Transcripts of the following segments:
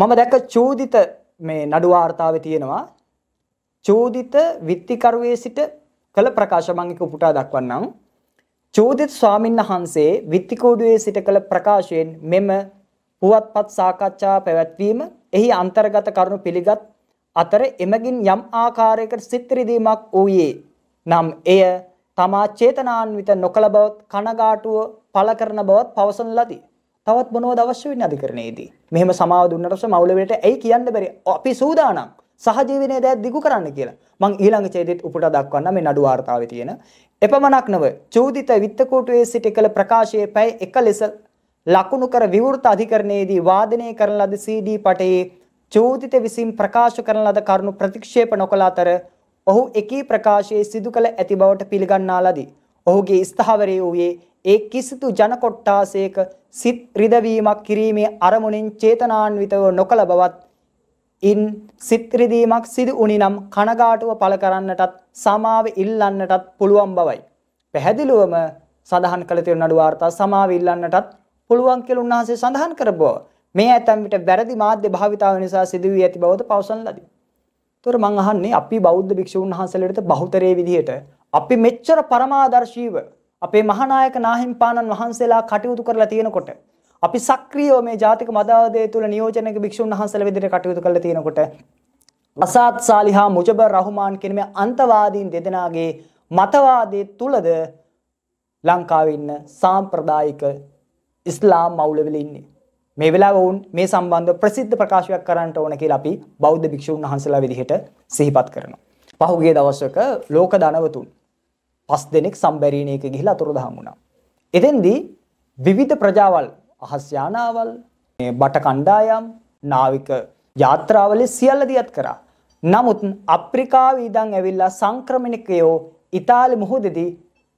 මම දැක්ක චූදිත මේ නඩු වාර්තාවේ තියෙනවා චූදිත විත්තිකරුවේ සිට කළ ප්‍රකාශ මම එක උපුටා දක්වන්නම් චූදිත ස්වාමීන් වහන්සේ විත්තිකෝඩුවේ සිට කළ ප්‍රකාශයෙන් මෙම පුවත්පත් සාකච්ඡා පැවැත්වීම එහි අන්තර්ගත කරුණු පිළිගත් අතර එමගින් යම් ආකාරයකට සිත්‍රිදීමක් වූයේ නම් එය තමා චේතනාන්විත නොකළ බවත් කනගාටුව පළ කරන බවත් පවසන ලදී. තවත් මොනවද අවශ්‍ය වෙන්නේ අධිකරණයේදී? මෙහෙම සමාව දුන්නට පස්සේ මවුලවලට ඇයි කියන්න බැරි? අපි සූදානම්. සහජීවනයේ දෑ දිගු කරන්න කියලා. මං ඊළඟ ඡේදෙත් උපුට දක්වන්න මේ නඩු වාර්තාවේ තියෙන. එපමණක් නොව චෝදිත විත්තකෝටුවේ සිට කළ ප්‍රකාශයේ පැය එක ලෙස ලකුණු කර විවෘත අධිකරණයේදී වාදනය කරන ලද CD පටයේ චෝදිත විසින් ප්‍රකාශ කරන ලද කරුණු ප්‍රතික්ෂේප නොකළ අතර ඔහු එකී ප්‍රකාශයේ සිදු කළ ඇති බවට පිළිගන්නා ලදී. ඔහුගේ ස්ථාවරයේ වූයේ ඒ කිසිදු ජන කොට්ටාසයක සිත් රිදවීමක් කිරීමේ අරමුණින් චේතනාන්විතව නොකළ බවත් ඉන් සිත් රිදීමක් සිදු වුණිනම් කනගාටුව පළ කරන්නටත් සමාව ඉල්ලන්නටත් පුළුවන් බවයි. පැහැදිලිවම සඳහන් කළ තියෙන නඩු වාර්තා සමාව ඉල්ලන්නටත් පුළුවන් කියලා උන්වහන්සේ සඳහන් කරබව. මේ ඇතම් විට වැරදි මාධ්‍ය භාවිතාව නිසා සිදුවී ඇති බවද පවසන ලදී. ඒතොර මං අහන්නේ අපි බෞද්ධ භික්ෂුන් වහන්සේලාට බහුතරයේ විදිහට අපි මෙච්චර පරමාදර්ශීව අපේ මහානායක නාහිම්පාණන් වහන්සේලා කටයුතු කරලා තියෙනකොට අපි සක්‍රියව මේ ජාතික මදාවදේ තුල නියෝජනයක භික්ෂුන් වහන්සේලා විදිහට කටයුතු කරලා තියෙනකොට අසාත් සාලිහා මුජබර් රහමාන් කියන මේ අන්තවාදීන් දෙදෙනාගේ මතවාදයේ තුලද ලංකාවේ ඉන්න සාම්ප්‍රදායික ඉස්ලාම් මවුලවල ඉන්නේ. මේ වෙලාව වුන් මේ සම්බන්ධ ප්‍රසිද්ධ ප්‍රකාශයක් කරන්නට ඕන කියලා අපි බෞද්ධ භික්ෂුන් වහන්සේලා විදිහට සිහිපත් කරනවා. පහුගිය දවසක ලෝක ධනවතුන් පස් දෙනෙක් සම්බැරීණයක ගිහිලා අතුරුදහම් වුණා. එතෙන්දී විවිධ ප්‍රජාවල් අහස් යානාවල් බට කණ්ඩායම් නාවික යාත්‍රාවල සියල්ල දියත් කරා. නමුත් අප්‍රිකාවේ ඉඳන් ඇවිල්ලා සංක්‍රමණිකයෝ ඉතාලි මුහුදෙදී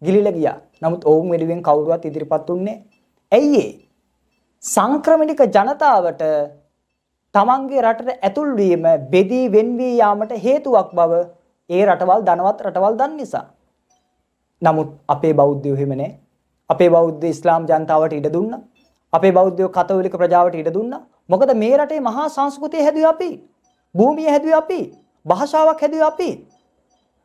ගිලිලා ගියා. නමුත් ඔවුන් වෙනුවෙන් කවුරුවත් ඉදිරිපත් උන්නේ ඇයි සංක්‍රමණික ජනතාවට තමන්ගේ රටට ඇතුල් වීම බෙදී වෙන්වී යාමට හේතුවක් බව ඒ රටවල් ධනවත් රටවල් දන් නිසා නමුත් අපේ බෞද්ධයෝ එහෙම නැහැ. අපේ බෞද්ධ ඉස්ලාම් ජනතාවට ඉඩ දුන්නා. අපේ බෞද්ධයෝ කතෝලික ප්‍රජාවට ඉඩ දුන්නා. මොකද මේ රටේ මහා සංස්කෘතිය හැදුවේ අපි. භූමිය හැදුවේ අපි. භාෂාවක් හැදුවේ අපි.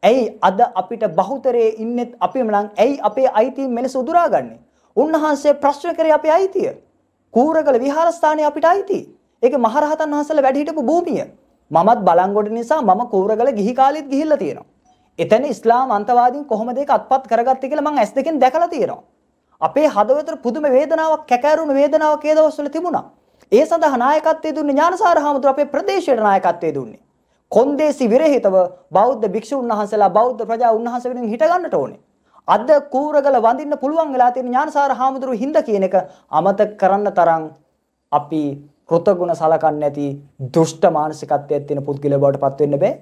ඇයි අද අපිට බහුතරයේ ඉන්නෙත් අපිම නම් ඇයි අපේ අයිතිය මෙලෙස උදුරාගන්නේ? උන්වහන්සේ ප්‍රශ්න කරේ අපේ අයිතිය. කූරගල විහාරස්ථානය අපිට අයිති. ඒක මහරහතන් වහන්සේලා වැඩ හිටපු භූමිය. මමත් බලංගොඩ නිසා මම කූරගල ගිහි කාලෙත් ගිහිල්ලා තියෙනවා. එතන ඉස්ලාම් අන්තවාදීන් කොහොමද ඒක අත්පත් කරගත්තේ කියලා මම ඇස් දෙකෙන් දැකලා තියෙනවා. අපේ හදවතට පුදුම වේදනාවක් කැකෑරුණු වේදනාවක් ඒ දවස්වල තිබුණා. ඒ සඳහා නායකත්වයේ දුන්නේ ඥානසාර හාමුදුරුවෝ අපේ ප්‍රදේශයට නායකත්වයේ දුන්නේ. කොන්දේසි විරහිතව බෞද්ධ භික්ෂුන් වහන්සේලා බෞද්ධ ප්‍රජා උන්වහන්සේ වෙනුවෙන් හිට ගන්නට ඕනේ. අද කූරගල වඳින්න පුළුවන් වෙලා තියෙන ඥානසාර හාමුදුරුවෝ හිඳ කියන එක අමතක කරන්න තරම් අපි කෘතගුණ සලකන්නේ නැති දුෂ්ට මානසිකත්වයක් තියෙන පුද්ගලයෙකුට පත් වෙන්න බෑ.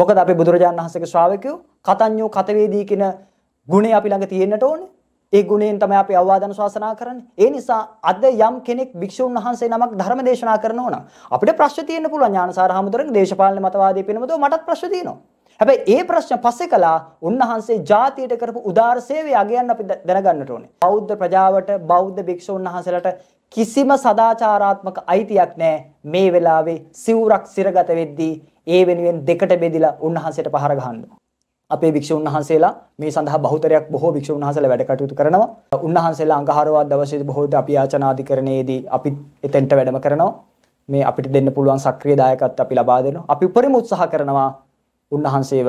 මොකද අපි බුදුරජාණන් වහන්සේගේ ශ්‍රාවකයෝ කතඤ්ඤෝ කතවේදී කියන ගුණය අපි ළඟ තියෙන්නට ඕනේ. ඒ ගුණයෙන් තමයි අපි අවවාදන ශාසනා කරන්නේ. ඒ නිසා අද යම් කෙනෙක් භික්ෂුන් වහන්සේ නමක් ධර්ම දේශනා කරනවා නම් අපිට ප්‍රශ්න තියෙන්න පුළුවන් ඥානසාර හමුදුරන්ගේ දේශපාලන මතවාදී පිනමතෝ මටත් ප්‍රශ්න තියෙනවා. හැබැයි ඒ ප්‍රශ්න පස්සේ කළා උන්වහන්සේ ජාතියට කරපු උදාර සේවය අගයන් අපි දැනගන්නට ඕනේ. බෞද්ධ ප්‍රජාවට බෞද්ධ භික්ෂුන් වහන්සේලාට කිසිම සදාචාරාත්මක අයිතියක් නැහැ මේ වෙලාවේ සිවුරක් සිරගත වෙද්දී ඒ වෙනුවෙන් දෙකට බෙදිලා උන්වහන්සේට පහර ගහන්න. අපේ භික්ෂුන් වහන්සේලා මේ සඳහා බහුතරයක් බොහෝ භික්ෂුන් වහන්සේලා වැඩ කටයුතු කරනවා. උන්වහන්සේලා අඟහරුවා දවසේ බොහෝ ද අපි ආචනාධිකරණයේදී අපි එතෙන්ට වැඩම කරනවා. මේ අපිට දෙන්න පුළුවන් සක්‍රීය දායකත්වය අපි ලබා දෙනවා. අපි උපරිම උත්සාහ කරනවා උන්වහන්සේව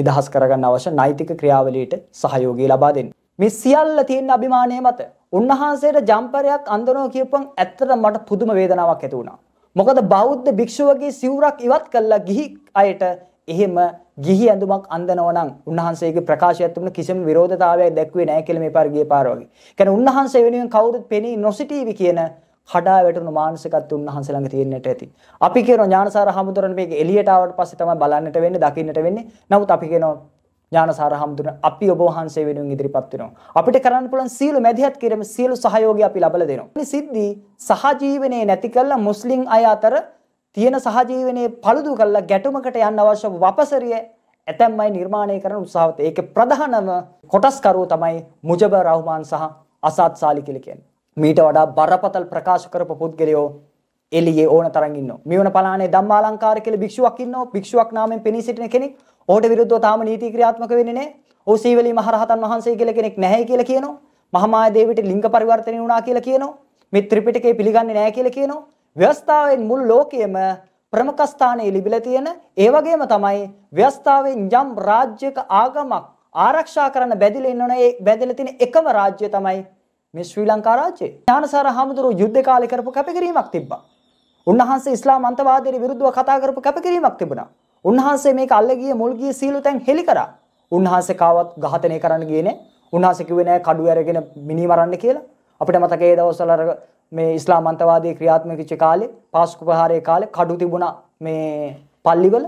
නිදහස් කරගන්න අවශ්‍ය නෛතික ක්‍රියාවලියට සහයෝගය ලබා දෙන්න. මේ සියල්ල තියෙන අභිමානය මත උන්වහන්සේට ජම්පරයක් අන්දනවා කියපුවම් ඇත්තට මට පුදුම වේදනාවක් ඇති වුණා. මොකද බෞද්ධ භික්ෂුවගේ සිවුරක් ඉවත් කළා ගිහි අයට එහෙම ගිහි ඇඳුමක් අඳනවා නම් උන්වහන්සේගේ ප්‍රකාශයත් තුන කිසිම විරෝධතාවයක් දැක්ුවේ නැහැ කියලා මේ පාර ගිය පාර වගේ. කියන්නේ උන්වහන්සේ වෙනුවෙන් කවුරුත් පෙනී නොසිටීවි කියන කඩා වැටුණු මානසිකත්ව උන්වහන්සේ ළඟ තියෙන්නට ඇති. අපි කියන ඥානසාර හමුදුරන් මේක එළියට ආවට පස්සේ තමයි බලන්නට වෙන්නේ, දකින්නට වෙන්නේ. නමුත් අපි කියනවා ඥානසාර හම්දුන අපි ඔබ වහන්සේ වෙනුවෙන් ඉදිරිපත් වෙනවා. අපිට කරන්න පුළුවන් සියලු මැදිහත් කිරීම සියලු සහයෝගය අපි ලබලා දෙනවා. මේ සිද්ධි සහජීවනයේ නැති කළා මුස්ලිම් අය අතර තියෙන සහජීවනයේ paludu කළා ගැටුමකට යන්න අවශ්‍ය වපසරිය ඇතැම් අය නිර්මාණය කරන උත්සාහවත් ඒකේ ප්‍රධානම කොටස්කරුව තමයි මුජබ රහ්මාන් සහ අසාත් සාලි කියලා කියන්නේ. මීට වඩා බරපතල ප්‍රකාශ කරපු පුද්ගලයෝ එළියේ ඕන තරම් ඉන්නවා. මෙවන පලානේ ධම්මාලංකාර කියලා භික්ෂුවක් ඉන්නවා. භික්ෂුවක් නාමයෙන් පෙනී සිටින කෙනෙක්. ඔහුට විරුද්ධව තාම නීති ක්‍රියාත්මක වෙන්නේ නැහැ. ඔහු සීවලී මහරහතන් වහන්සේ කියලා කෙනෙක් නැහැ කියලා කියනවා. මහමාය දේවිට ලිංග පරිවර්තනය වුණා කියලා කියනවා. මේ ත්‍රිපිටකය පිළිගන්නේ නැහැ කියලා කියනවා. ව්‍යවස්ථාවෙන් මුළු ලෝකයේම ප්‍රමුඛ ස්ථානයේ ලිබිලා තියෙන ඒ වගේම තමයි ව්‍යවස්ථාවෙන් යම් රාජ්‍යක ආගමක් ආරක්ෂා කරන්න බැඳිලා ඉන්නවනේ ඒ බැඳිලා තියෙන එකම රාජ්‍යය තමයි මේ ශ්‍රී ලංකා රාජ්‍යය. ඥානසාර හාමුදුරුවෝ යුද්ධ කාලේ කරපු කැපකිරීමක් තිබ්බා. උන්වහන්සේ ඉස්ලාම් අන්තවාදයට විරුද්ධව කතා කරපු කැපකිරීමක් තිබුණා. උන්වහන්සේ මේක අල්ලගිය මුල්ගිය සීලු තැන් හෙලි කරා. උන්වහන්සේ කාවත් ඝාතනය කරන්න ගියේ නෑ. උන්වහන්සේ කිව්වේ නෑ කඩුව අරගෙන මිනි මරන්න කියලා. අපිට මතකයි ඒ දවස්වල අර මේ ඉස්ලාමන්තවාදී ක්‍රියාත්මක වෙච්ච කාලේ පාස්කු ප්‍රහාරයේ කාලේ කඩු තිබුණා මේ පල්ලිවල.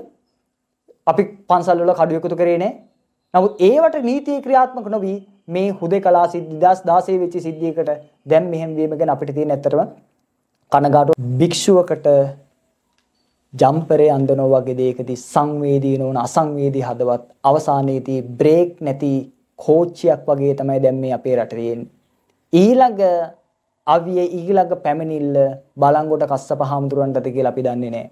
අපි පන්සල් වල කඩු එකතු කරේ නෑ. නමුත් ඒවට නීතිය ක්‍රියාත්මක නොවී මේ හුදේකලා සිද්ධි 2016 වෙච්ච සිද්ධියකට දැන් මෙහෙම වීම ගැන අපිට තියෙන ඇත්තටම කනගාටු භික්ෂුවකට ජම්පරේ අන්දනෝ වගේ දේකදී සංවේදී නොවන අසංවේදී හදවත් අවසානයේදී බ්‍රේක් නැති කෝච්චියක් වගේ තමයි දැන් මේ අපේ රටේ එන්නේ. ඊළඟ අවිය ඊළඟ පැමිණිල්ල බලංගොඩ කස්සප හාමුදුරන්ටද කියලා අපි දන්නේ නැහැ.